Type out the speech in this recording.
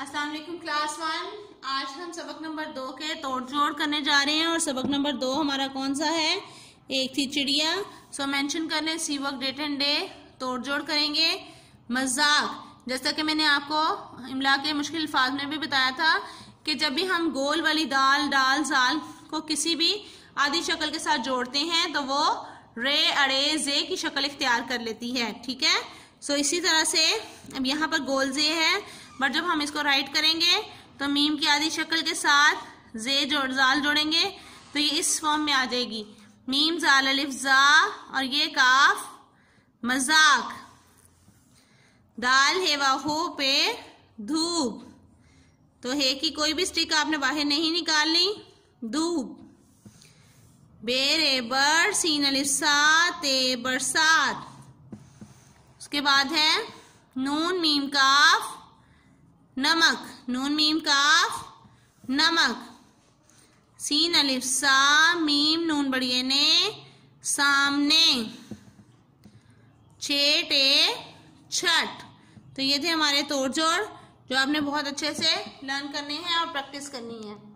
Aslam class one आज हम सबक नंबर दो के तोड़ जोड़ करने जा रहे हैं और सबक नंबर दो हमारा कौन सा है एक थी चिड़िया सो मेंशन कर लें सी वर्क डेट एंड डे तोड़ जोड़ करेंगे मजाक जैसा कि मैंने आपको इमला के मुश्किल अल्फाज में भी बताया था कि जब भी हम गोल वाली दाल डाल साल को किसी भी आदि शक्ल के साथ जोड़ते हैं तो वो रे अड़े जे की शक्ल इख्तियार कर लेती है ठीक है सो इसी तरह से अब यहाँ पर गोल जे है बट जब हम इसको राइट करेंगे तो मीम की आधी शक्ल के साथ जे जोड़ जाल जोड़ेंगे तो ये इस फॉर्म में आ जाएगी मीम जाल अलिफ जा और ये काफ मजाक दाल है हो पे धूप तो है की कोई भी स्टिक आपने बाहर नहीं निकालनी धूप बेरे बर सीन अलिफ सात बरसात उसके बाद है नून मीम काफ नमक नून मीम काफ नमक सीन अलिफ सा मीम नून बड़िए ने सामने छेट ए छठ तो ये थे हमारे तोड़ जोड़ जो आपने बहुत अच्छे से लर्न करने हैं और प्रैक्टिस करनी है